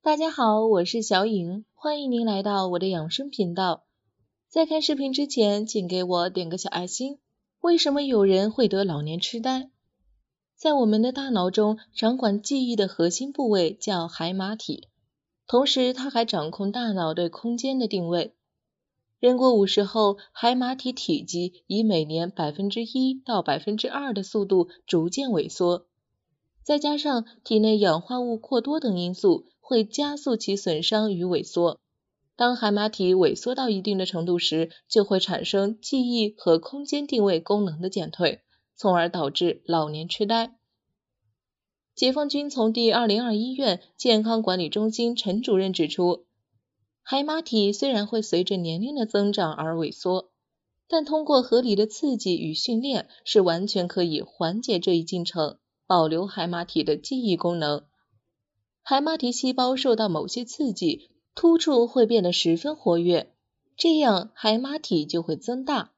大家好，我是小颖，欢迎您来到我的养生频道。在看视频之前，请给我点个小爱心。为什么有人会得老年痴呆？在我们的大脑中，掌管记忆的核心部位叫海马体，同时它还掌控大脑对空间的定位。人过五十后，海马体体积以每年百分之一到百分之二的速度逐渐萎缩，再加上体内氧化物过多等因素。会加速其损伤与萎缩。当海马体萎缩到一定的程度时，就会产生记忆和空间定位功能的减退，从而导致老年痴呆。解放军从第二零二医院健康管理中心陈主任指出，海马体虽然会随着年龄的增长而萎缩，但通过合理的刺激与训练，是完全可以缓解这一进程，保留海马体的记忆功能。海马体细胞受到某些刺激，突触会变得十分活跃，这样海马体就会增大，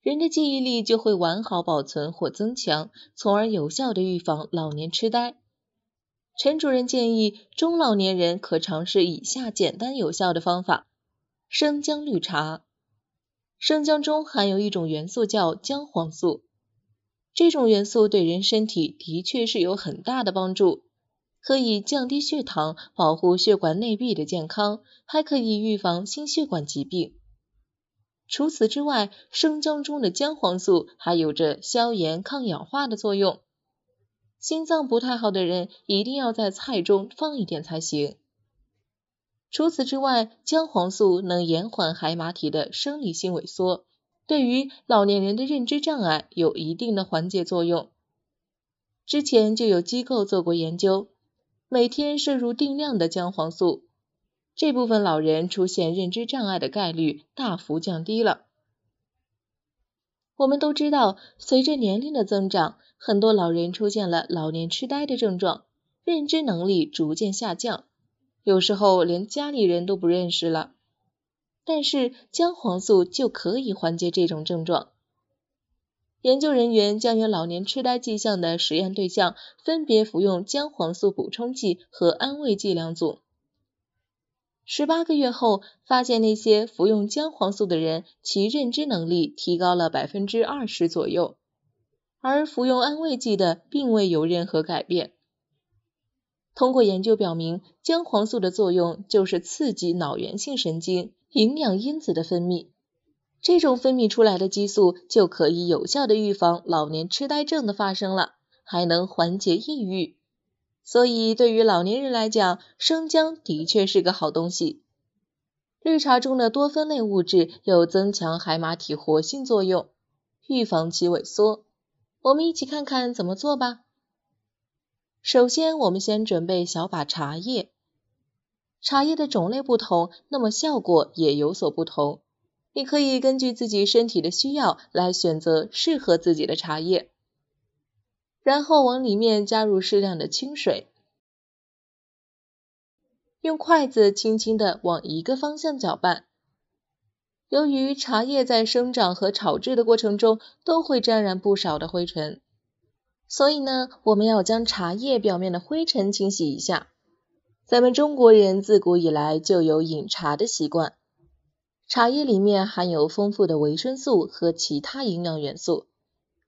人的记忆力就会完好保存或增强，从而有效的预防老年痴呆。陈主任建议中老年人可尝试以下简单有效的方法：生姜绿茶。生姜中含有一种元素叫姜黄素，这种元素对人身体的确是有很大的帮助。可以降低血糖，保护血管内壁的健康，还可以预防心血管疾病。除此之外，生姜中的姜黄素还有着消炎、抗氧化的作用。心脏不太好的人一定要在菜中放一点才行。除此之外，姜黄素能延缓海马体的生理性萎缩，对于老年人的认知障碍有一定的缓解作用。之前就有机构做过研究。每天摄入定量的姜黄素，这部分老人出现认知障碍的概率大幅降低了。我们都知道，随着年龄的增长，很多老人出现了老年痴呆的症状，认知能力逐渐下降，有时候连家里人都不认识了。但是姜黄素就可以缓解这种症状。研究人员将有老年痴呆迹象的实验对象分别服用姜黄素补充剂和安慰剂两组。十八个月后，发现那些服用姜黄素的人，其认知能力提高了百分之二十左右，而服用安慰剂的并未有任何改变。通过研究表明，姜黄素的作用就是刺激脑源性神经营养因子的分泌。这种分泌出来的激素就可以有效的预防老年痴呆症的发生了，还能缓解抑郁。所以对于老年人来讲，生姜的确是个好东西。绿茶中的多酚类物质有增强海马体活性作用，预防其萎缩。我们一起看看怎么做吧。首先，我们先准备小把茶叶，茶叶的种类不同，那么效果也有所不同。你可以根据自己身体的需要来选择适合自己的茶叶，然后往里面加入适量的清水，用筷子轻轻的往一个方向搅拌。由于茶叶在生长和炒制的过程中都会沾染不少的灰尘，所以呢，我们要将茶叶表面的灰尘清洗一下。咱们中国人自古以来就有饮茶的习惯。茶叶里面含有丰富的维生素和其他营养元素，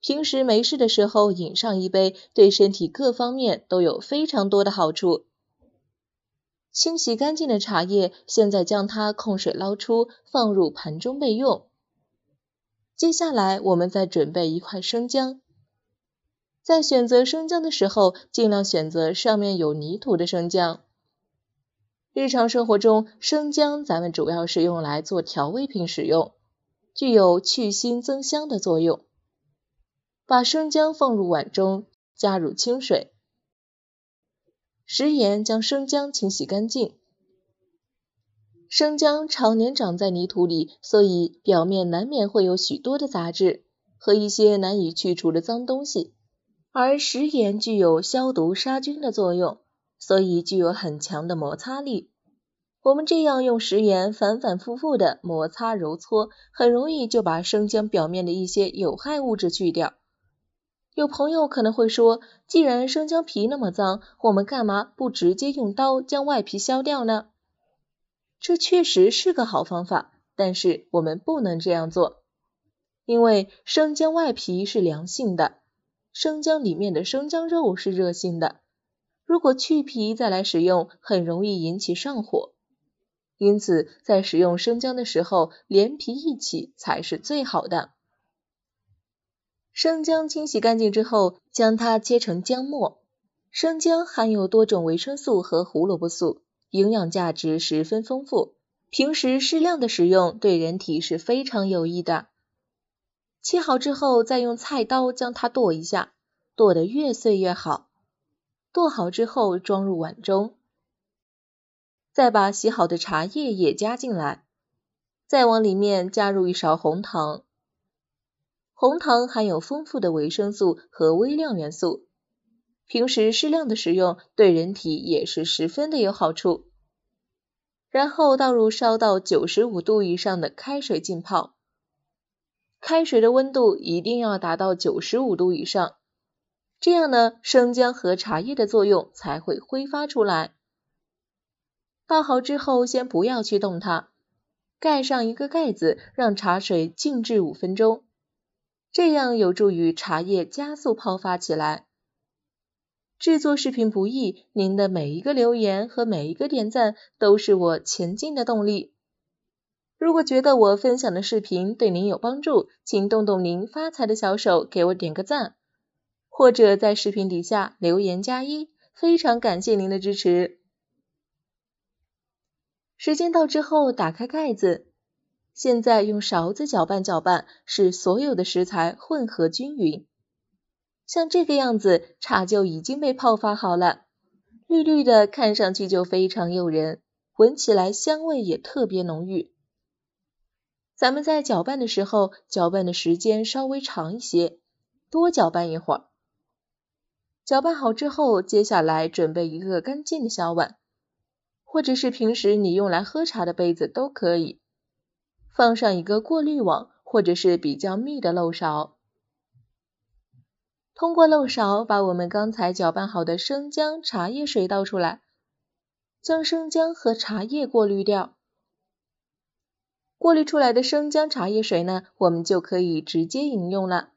平时没事的时候饮上一杯，对身体各方面都有非常多的好处。清洗干净的茶叶，现在将它控水捞出，放入盘中备用。接下来我们再准备一块生姜，在选择生姜的时候，尽量选择上面有泥土的生姜。日常生活中，生姜咱们主要是用来做调味品使用，具有去腥增香的作用。把生姜放入碗中，加入清水、食盐，将生姜清洗干净。生姜常年长在泥土里，所以表面难免会有许多的杂质和一些难以去除的脏东西。而食盐具有消毒杀菌的作用，所以具有很强的摩擦力。我们这样用食盐反反复复的摩擦揉搓，很容易就把生姜表面的一些有害物质去掉。有朋友可能会说，既然生姜皮那么脏，我们干嘛不直接用刀将外皮削掉呢？这确实是个好方法，但是我们不能这样做，因为生姜外皮是凉性的，生姜里面的生姜肉是热性的，如果去皮再来使用，很容易引起上火。因此，在使用生姜的时候，连皮一起才是最好的。生姜清洗干净之后，将它切成姜末。生姜含有多种维生素和胡萝卜素，营养价值十分丰富。平时适量的食用，对人体是非常有益的。切好之后，再用菜刀将它剁一下，剁得越碎越好。剁好之后，装入碗中。再把洗好的茶叶也加进来，再往里面加入一勺红糖。红糖含有丰富的维生素和微量元素，平时适量的食用对人体也是十分的有好处。然后倒入烧到九十五度以上的开水浸泡，开水的温度一定要达到九十五度以上，这样呢，生姜和茶叶的作用才会挥发出来。泡好之后，先不要去动它，盖上一个盖子，让茶水静置五分钟，这样有助于茶叶加速泡发起来。制作视频不易，您的每一个留言和每一个点赞都是我前进的动力。如果觉得我分享的视频对您有帮助，请动动您发财的小手给我点个赞，或者在视频底下留言加一，非常感谢您的支持。时间到之后，打开盖子。现在用勺子搅拌搅拌，使所有的食材混合均匀。像这个样子，茶就已经被泡发好了，绿绿的，看上去就非常诱人，闻起来香味也特别浓郁。咱们在搅拌的时候，搅拌的时间稍微长一些，多搅拌一会儿。搅拌好之后，接下来准备一个干净的小碗。或者是平时你用来喝茶的杯子都可以，放上一个过滤网，或者是比较密的漏勺，通过漏勺把我们刚才搅拌好的生姜茶叶水倒出来，将生姜和茶叶过滤掉，过滤出来的生姜茶叶水呢，我们就可以直接饮用了。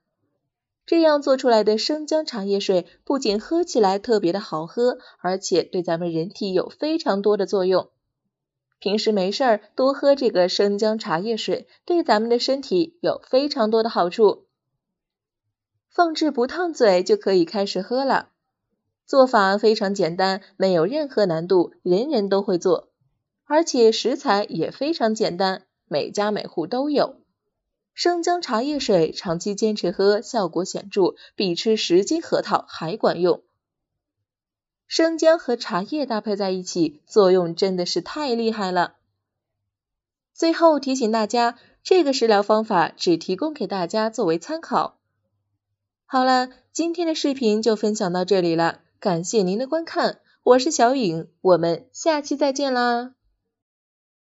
这样做出来的生姜茶叶水，不仅喝起来特别的好喝，而且对咱们人体有非常多的作用。平时没事儿多喝这个生姜茶叶水，对咱们的身体有非常多的好处。放置不烫嘴就可以开始喝了。做法非常简单，没有任何难度，人人都会做，而且食材也非常简单，每家每户都有。生姜茶叶水长期坚持喝，效果显著，比吃十斤核桃还管用。生姜和茶叶搭配在一起，作用真的是太厉害了。最后提醒大家，这个食疗方法只提供给大家作为参考。好了，今天的视频就分享到这里了，感谢您的观看，我是小颖，我们下期再见啦。